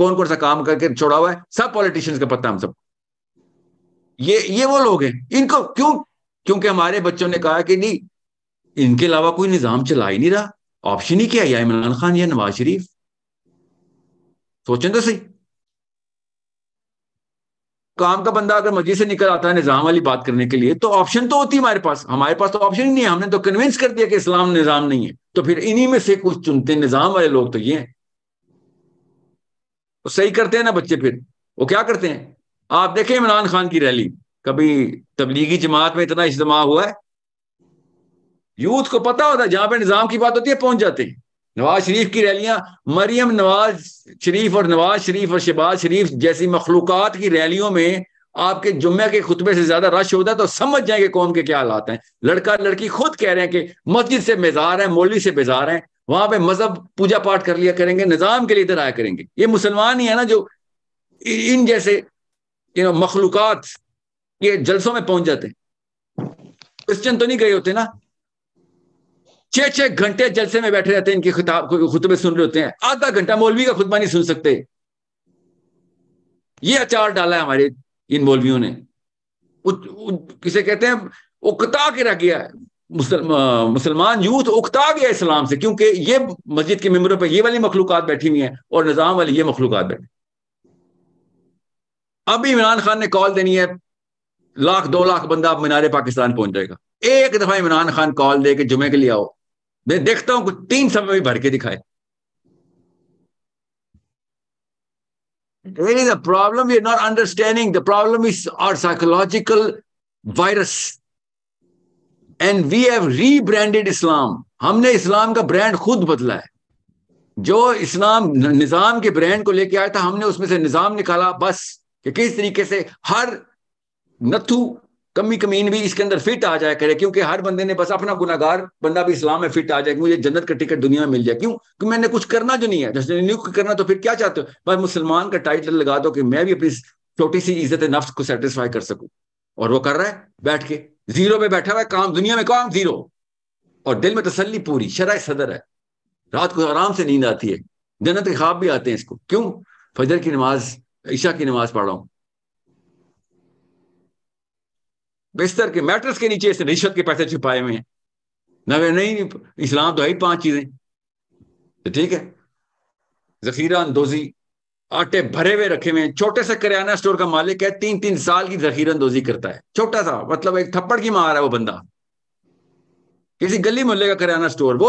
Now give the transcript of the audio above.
कौन कौन सा काम करके छोड़ा हुआ है सब पॉलिटिशियंस का पता है हम सब ये ये वो लोग हैं इनको क्यों क्योंकि हमारे बच्चों ने कहा कि नहीं इनके अलावा कोई निजाम चला ही नहीं रहा ऑप्शन ही क्या या इमरान खान या नवाज शरीफ सोचें तो सही काम का बंदा अगर मस्जिद से निकल आता है निजाम वाली बात करने के लिए तो ऑप्शन तो होती है हमारे पास हमारे पास तो ऑप्शन ही नहीं है हमने तो कन्विंस कर दिया कि इस्लाम निजाम नहीं है तो फिर इन्हीं में से कुछ चुनते निजाम वाले लोग तो ये हैं तो सही करते हैं ना बच्चे फिर वो क्या करते हैं आप देखें इमरान खान की रैली कभी तबलीगी जमात में इतना इज्तम हुआ है यूथ को पता होता है जहां पर निजाम की बात होती है पहुंच जाते हैं नवाज शरीफ की रैलियां मरियम नवाज शरीफ और नवाज शरीफ और शहबाज शरीफ जैसी मखलूकत की रैलियों में आपके जुम्मे के खुतबे से ज्यादा रश होता है तो समझ जाएंगे कौन के क्या हालात हैं लड़का लड़की खुद कह रहे हैं कि मस्जिद से बेजार है मोली से बेजार है वहां पे मजहब पूजा पाठ कर लिया करेंगे निज़ाम के लिए इधर आया करेंगे ये मुसलमान ही है ना जो इन जैसे यू नो मखलूक़ात ये जलसों में पहुंच जाते क्रिश्चन तो नहीं गए होते ना छह छह घंटे जलसे में बैठे रहते हैं इनके खिताब खुतबे सुन रहे होते हैं आधा घंटा मौलवी का खुतबा नहीं सुन सकते ये अचार डाला है हमारे इन मौलवियों ने किसे कहते हैं वो कता के रह गया है मुसलमान यूथ उकता गया इस्लाम से क्योंकि ये मस्जिद के मेम्बरों पर ये वाली मखलूक बैठी हुई हैं और निज़ाम वाली ये मखलूक बैठी अब इमरान खान ने कॉल देनी है लाख दो लाख बंदा मीनारे पाकिस्तान पहुंच जाएगा एक दफा इमरान खान कॉल दे के जुमे के लिए आओ मैं देखता हूं कुछ तीन समय भी भर के दिखाए problem the problem we are not understanding. The problem is and we have rebranded इस्लाम हमने इस्लाम का ब्रांड खुद बदला है जो इस्लाम निज़ाम के ब्रांड को लेके आया था हमने उसमें से निज़ाम निकाला बस कि किस तरीके से हर नथु कमी कमीन भी इसके अंदर फिट आ जाए करे क्योंकि हर बंदे ने बस अपना गुनागार बंदा भी इस्लाम में फिट आ जाए मुझे जन्नत का टिकट दुनिया में मिल जाए क्यों कि मैंने कुछ करना जो नहीं है जैसे न्यू करना तो फिर क्या चाहते हो बस मुसलमान का टाइटल लगा दो कि मैं भी अपनी छोटी सी इज्जत नफ्स को सेटिस्फाई कर सकूं और वो कर रहा है बैठ के जीरो में बैठा हुआ है काम दुनिया में काम जीरो और दिल में तसल्ली पूरी शराय सदर है रात को आराम से नींद आती है जन्नत के ख्वाब भी आते हैं इसको क्यों फजर की नमाज ईशा की नमाज पढ़ रहा हूं बिस्तर के मैट्रस के नीचे इसने रिश्वत के पैसे छुपाए हुए हैं नवे नहीं इस्लाम तो है ही पांच चीजें तो ठीक है जखीरा अंदोजी आटे भरे हुए रखे हुए छोटे से करियाना स्टोर का मालिक है तीन तीन साल की जखीरंदोजी करता है छोटा सा मतलब एक थप्पड़ की मार है वो बंदा किसी गली मोहल्ले का करियाना स्टोर वो